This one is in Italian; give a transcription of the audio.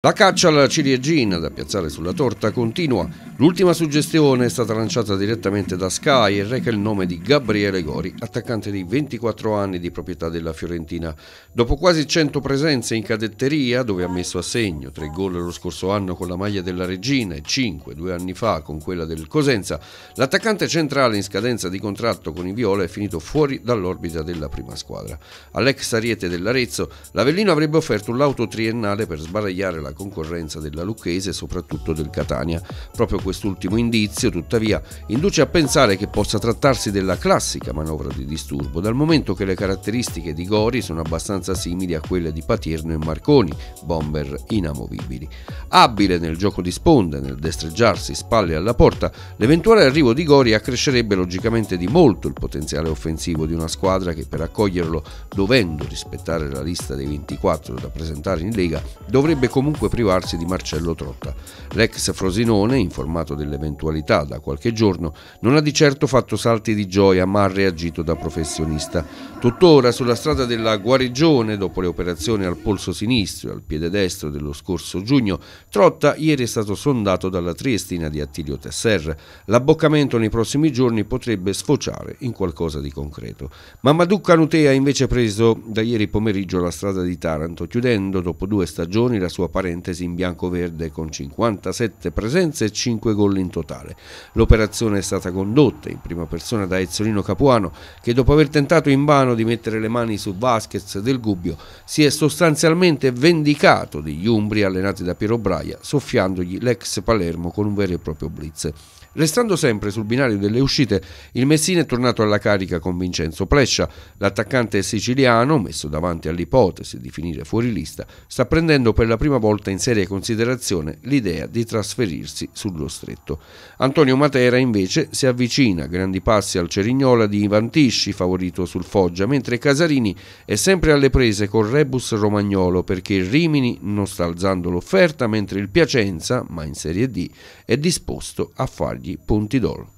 La caccia alla ciliegina da piazzare sulla torta continua. L'ultima suggestione è stata lanciata direttamente da Sky e reca il nome di Gabriele Gori, attaccante di 24 anni di proprietà della Fiorentina. Dopo quasi 100 presenze in cadetteria, dove ha messo a segno 3 gol lo scorso anno con la maglia della Regina e 5 due anni fa con quella del Cosenza, l'attaccante centrale in scadenza di contratto con i Viola è finito fuori dall'orbita della prima squadra. All'ex Ariete dell'Arezzo, l'Avellino avrebbe offerto un lauto triennale per sbaragliare la la concorrenza della Lucchese e soprattutto del Catania. Proprio quest'ultimo indizio, tuttavia, induce a pensare che possa trattarsi della classica manovra di disturbo, dal momento che le caratteristiche di Gori sono abbastanza simili a quelle di Patierno e Marconi, bomber inamovibili. Abile nel gioco di sponde, nel destreggiarsi spalle alla porta, l'eventuale arrivo di Gori accrescerebbe logicamente di molto il potenziale offensivo di una squadra che per accoglierlo, dovendo rispettare la lista dei 24 da presentare in Lega, dovrebbe comunque dunque privarsi di Marcello Trotta. L'ex Frosinone, informato dell'eventualità da qualche giorno, non ha di certo fatto salti di gioia ma ha reagito da professionista. Tuttora sulla strada della guarigione, dopo le operazioni al polso sinistro e al piede destro dello scorso giugno, Trotta ieri è stato sondato dalla triestina di Attilio Tesser. L'abboccamento nei prossimi giorni potrebbe sfociare in qualcosa di concreto. Mamadou Canutea invece ha preso da ieri pomeriggio la strada di Taranto, chiudendo dopo due stagioni la sua parentela parentesi in bianco-verde con 57 presenze e 5 gol in totale. L'operazione è stata condotta in prima persona da Ezzolino Capuano che dopo aver tentato invano di mettere le mani su Vasquez del Gubbio si è sostanzialmente vendicato degli Umbri allenati da Piero Braia soffiandogli l'ex Palermo con un vero e proprio blitz. Restando sempre sul binario delle uscite, il Messina è tornato alla carica con Vincenzo Plescia. L'attaccante siciliano, messo davanti all'ipotesi di finire fuori lista, sta prendendo per la prima volta colta in seria considerazione l'idea di trasferirsi sullo stretto. Antonio Matera invece si avvicina, grandi passi al Cerignola di Vantisci favorito sul Foggia, mentre Casarini è sempre alle prese col Rebus Romagnolo perché Rimini non sta alzando l'offerta mentre il Piacenza, ma in Serie D, è disposto a fargli punti d'oro.